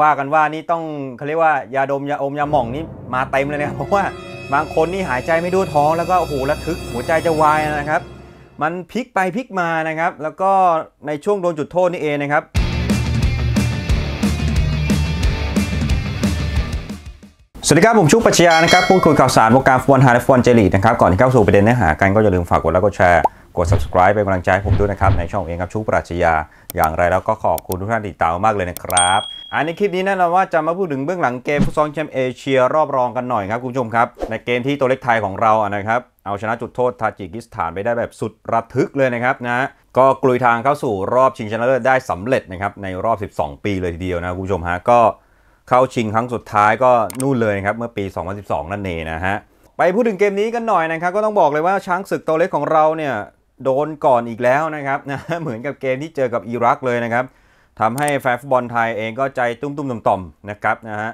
ว่ากันว่านี่ต้องเขาเรียกว่ายาดมยาอมยาหม่องนี่มาเต็มเลยนะครับเพราะว่าบางคนนี่หายใจไม่ดูท้อง แล้วก็โอ้โหระทึกหัวใจจะวายนะครับ มันพลิกไปพลิกมานะครับ แล้วก็ในช่วงโดนจุดโทษนี่เองนะครับสวัสดีครับผมชุกปัชญานะครับ พูดคุยข่าวสารวงการฟุตบอลฮาร์ดฟุตบอลเจลีนะครับก่อนที่เข้าสู่ประเด็นเนื้อหากันก็อย่าลืมฝากกดไลค์กดแชร์ กด subscribe เป็นกำลังใจให้ผมด้วยนะครับ ในช่องเองครับชุกปัชญาอย่างไรแล้วก็ขอบคุณทุกท่านติดตามมากเลยนะครับอันในคลิปนี้แน่นอนว่าจะมาพูดถึงเบื้องหลังเกมฟุตซอลแชมป์เอเชีย รอบรองกันหน่อยครับคุณผู้ชมครับในเกมที่ตัวเล็กไทยของเราอะนะครับ เอาชนะจุดโทษทาจิกิสถานไปได้แบบสุดระทึกเลยนะครับนะก็กลุยทางเข้าสู่รอบชิงชนะเลิศได้สำเร็จนะครับในรอบ 12 ปีเลยทีเดียวนะคุณผู้ชมฮะก็เข้าชิงครั้งสุดท้ายก็นู่นเลยครับ เมื่อปี 2012 นั่นเองนะฮะไปพูดถึงเกมนี้กันหน่อยนะครับก็ต้องบอกเลยว่าช้างศึกตัวเล็กของเราเนี่ยโดนก่อนอีกแล้วนะครับนะเหมือนกับเกมที่เจอกับอิรักเลยนะครับทำให้แฟนฟุตบอลไทยเองก็ใจตุ้มๆต่อมๆนะครับนะฮะ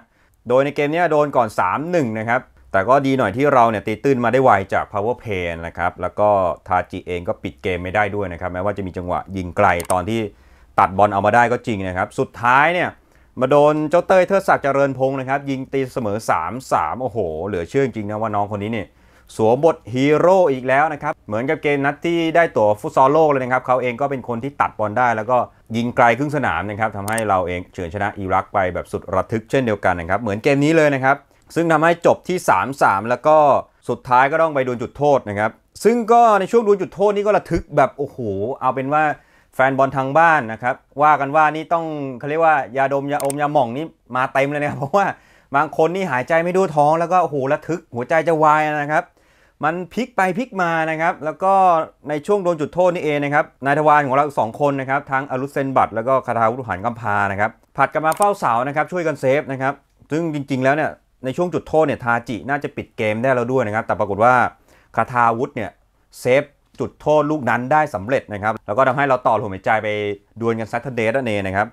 โดยในเกมนี้โดนก่อน 3-1 นะครับ แต่ก็ดีหน่อยที่เราเนี่ยตีตื้นมาได้ไวจาก power play นะครับ แล้วก็ทาจิเองก็ปิดเกมไม่ได้ด้วยนะครับ แม้ว่าจะมีจังหวะยิงไกลตอนที่ตัดบอลเอามาได้ก็จริงนะครับ สุดท้ายเนี่ย มาโดนเจ้าเต้ยเทิดศักดิ์เจริญพงศ์นะครับ ยิงตีเสมอ 3-3 โอ้โห เหลือเชื่อจริงนะว่าน้องคนนี้เนี่ยสวมบทฮีโร่อีกแล้วนะครับ เหมือนกับเกมนัดที่ได้ตั๋วฟุตซอลโลกเลยนะครับเขาเองก็เป็นคนที่ตัดบอลได้แล้วก็ยิงไกลครึ่งสนามนะครับทำให้เราเองเฉือนชนะอิรักไปแบบสุดระทึกเช่นเดียวกันนะครับ เหมือนเกมนี้เลยนะครับ ซึ่งทำให้จบที่ 3-3 แล้วก็สุดท้ายก็ต้องไปโดนจุดโทษนะครับ ซึ่งก็ในช่วงโดนจุดโทษนี้ก็ระทึกแบบโอ้โหเอาเป็นว่าแฟนบอลทางบ้านนะครับ ว่ากันว่านี่ต้องเขาเรียกว่ายาดมยาอมยาหม่องนี่มาเต็มเลยนะครับเพราะว่าบางคนนี่หายใจไม่ดูท้องแล้วก็โอ้โหระทึกหัวใจจะวายนะครับมันพลิกไปพลิกมานะครับแล้วก็ในช่วงโดนจุดโทษนี่เองนะครับนายทวารของเราสองคนนะครับทั้งอรุเซนบัตแล้วก็คาทาวุฒิหันกัมพานะครับผัดกันมาเฝ้าเสานะครับช่วยกันเซฟนะครับซึ่งจริงๆแล้วเนี่ยในช่วงจุดโทษเนี่ยทาจิน่าจะปิดเกมได้แล้วด้วยนะครับแต่ปรากฏว่าคาทาวุฒิเนี่ยเซฟจุดโทษลูกนั้นได้สำเร็จนะครับแล้วก็ทำให้เราต่อหัวใจไปดวลกันซัตเทเดสนั่นเองนะครับ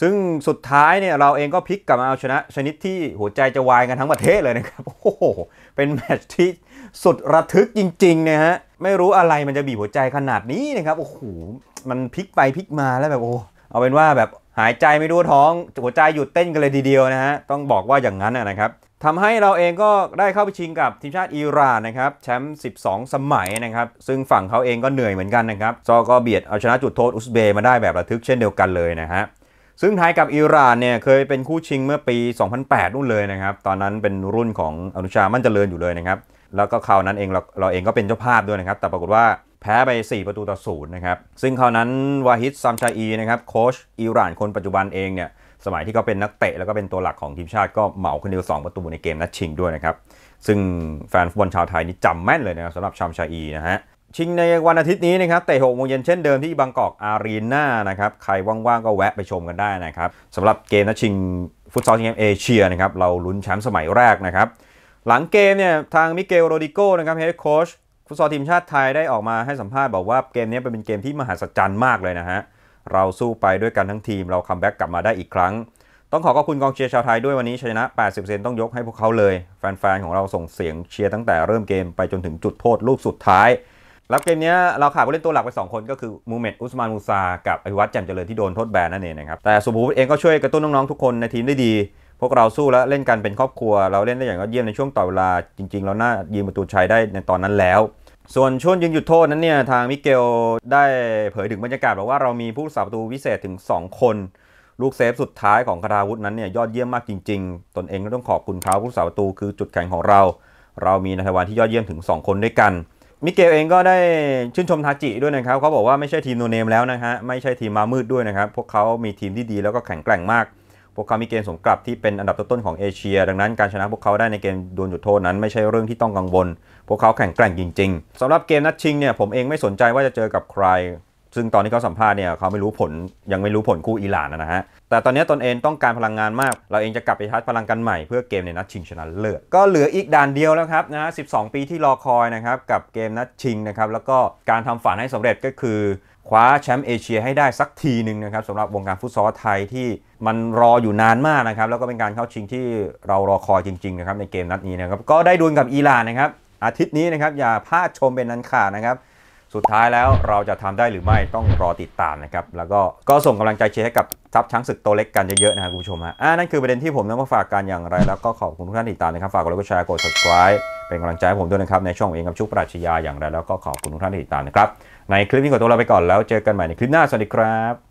ซึ่งสุดท้ายเนี่ยเราเองก็พลิกกลับมาเอาชนะชนิดที่หัวใจจะวายกันทั้งประเทศเลยนะครับโอ้โหเป็นแมตช์ที่สุดระทึกจริงๆนะฮะไม่รู้อะไรมันจะบีบหัวใจขนาดนี้นะครับโอ้โหมันพลิกไปพลิกมาแล้วแบบโอ้เอาเป็นว่าแบบหายใจไม่รู้ท้อง หัวใจหยุดเต้นกันเลยทีเดียวนะฮะต้องบอกว่าอย่างนั้นนะครับทำให้เราเองก็ได้เข้าไปชิงกับทีมชาติอิหร่านนะครับแชมป์12 สมัยนะครับ ซึ่งฝั่งเขาเองก็เหนื่อยเหมือนกันนะครับซอก็เบียดเอาชนะจุดโทษอุซเบย์มาได้แบบระทึกเช่นเดียวกันเลยนะฮะซึ่งไทยกับอิหร่านเนี่ยเคยเป็นคู่ชิงเมื่อปี 2008 นู่นเลยนะครับ ตอนนั้นเป็นรุ่นของอนุชามั่นเจริญอยู่เลยนะครับ แล้วก็คราวนั้นเองเราเราเองก็เป็นเจ้าภาพด้วยนะครับ แต่ปรากฏว่าแพ้ไป 4 ประตูต่อศูนย์นะครับ ซึ่งคราวนั้นวาฮิดซัมชาอีนะครับโค้ชอิหร่านคนปัจจุบันเองเนี่ย สมัยที่เขาเป็นนักเตะแล้วก็เป็นตัวหลักของทีมชาติก็เหมาคนเดียว2 ประตูในเกมนัดชิงด้วยนะครับ ซึ่งแฟนฟุตบอลชาวไทยนี่จำแม่นเลยนะครับสำหรับชามชาอีนะฮะชิงในวันอาทิตย์นี้นะครับเตะหกโมงเย็นเช่นเดิมที่บางกอกอารีน่านะครับ ใครว่างๆ ก็แวะไปชมกันได้นะครับสำหรับเกมนัดชิงฟุตซอลชิงแชมป์เอเชียนะครับ เราลุ้นแชมป์สมัยแรกนะครับ หลังเกมเนี่ยทางมิเกลโรดิโก้นะครับเฮดโค้ชฟุตซอลทีมชาติไทยได้ออกมาให้สัมภาษณ์ บอกว่าเกมนี้เป็นเกมที่มหัศจรรย์มากเลยนะฮะ เราสู้ไปด้วยกันทั้งทีมเราคัมแบ็กกลับมาได้อีกครั้ง ต้องขอขอบคุณกองเชียร์ชาวไทยด้วยวันนี้ชนะ80%ต้องยกให้พวกเขาเลย แฟนๆของเราส่งเสียงเชียร์ตั้งแต่เริ่มเกมไปจนถึงจุดโทษลูกสุดท้ายแล้วเกมนี้เราขาดผู้เล่นตัวหลักไป 2 คนก็คือมูเมตอุสมานมูซากับอภิวัตแจ่มเจริญที่โดนโทษแบนนั่นเองนะครับแต่สุภูเองก็ช่วยกระตุ้นน้อง ๆ ทุกคนในทีมได้ดี พวกเราสู้และเล่นกันเป็นครอบครัว เราเล่นได้อย่างยอดเยี่ยมในช่วงต่อเวลา จริงๆ เราหน้ายิงประตูชัยได้ในตอนนั้นแล้ว ส่วนช่วงยิงหยุดโทษนั้นเนี่ยทางมิเกลได้เผยถึงบรรยากาศบอกว่าเรามีผู้สาประตูวิเศษถึง 2 คน ลูกเซฟสุดท้ายของคาราวุธนั้นเนี่ยยอดเยี่ยมมากจริงๆ ตนเองก็ต้องขอบคุณเขาผู้สาประตูคือจุดแข็งของเรา เรามีนักวันที่ยอดเยี่ยมถึง 2 คนด้วยกันมิเกลเองก็ได้ชื่นชมทาจิด้วยนะครับ เขาบอกว่าไม่ใช่ทีมโนเนมแล้วนะฮะ ไม่ใช่ทีมมามืดด้วยนะครับ พวกเขามีทีมที่ดีแล้วก็แข็งแกร่งมาก พวกเขามีเกมสมกลับที่เป็นอันดับต้นๆของเอเชีย ดังนั้นการชนะพวกเขาได้ในเกมดวลจุดโทษนั้นไม่ใช่เรื่องที่ต้องกังวล พวกเขาแข็งแกร่งจริงๆ สำหรับเกมนัดชิงเนี่ยผมเองไม่สนใจว่าจะเจอกับใครซึ่งตอนที่เขาสัมภาษณ์เนี่ยเขาไม่รู้ผลยังไม่รู้ผลคู่อิหร่านนะฮะแต่ตอนนี้ตนเองต้องการพลังงานมาก เราเองจะกลับไปชาร์จพลังกันใหม่เพื่อเกมในนัดชิงชนะเลิศก็เหลืออีกด่านเดียวแล้วครับนะฮะสิปีที่รอคอยนะครับกับเกมนัดชิงนะครับแล้วก็การทำฝันให้สำเร็จก็คือคว้าแชมป์เอเชียให้ได้สักทีหนึ่งนะครับสำหรับวงการฟุตซอลไทยที่มันรออยู่นานมากนะครับ แล้วก็เป็นการเข้าชิงที่เรารอคอยจริงๆนะครับในเกมนัดนี้นะครับก็ได้ดูลกับอิหร่านนะครับ อาทิตย์นี้นะครับอย่าพลาดชมเป็นนันขาดนะครับสุดท้ายแล้วเราจะทำได้หรือไม่ต้องรอติดตามนะครับ แล้วก็ก็ส่งกำลังใจเชียร์ให้กับทัพช้างศึกตัวเล็กกันเยอะๆนะครับคุณผู้ชมฮะอ่านั่นคือประเด็นที่ผมนำมาฝากกันอย่างไร แล้วก็ขอบคุณทุกท่านติดตามนะครับ ฝากกดไลค์กดแชร์กด subscribe เป็นกำลังใจให้ผมด้วยนะครับ ในช่องเองกับชุกปราชญาอย่างไร แล้วก็ขอบคุณทุกท่านติดตามนะครับในคลิปนี้ขอตัวลาไปก่อนแล้วเจอกันใหม่ในคลิปหน้าสวัสดีครับ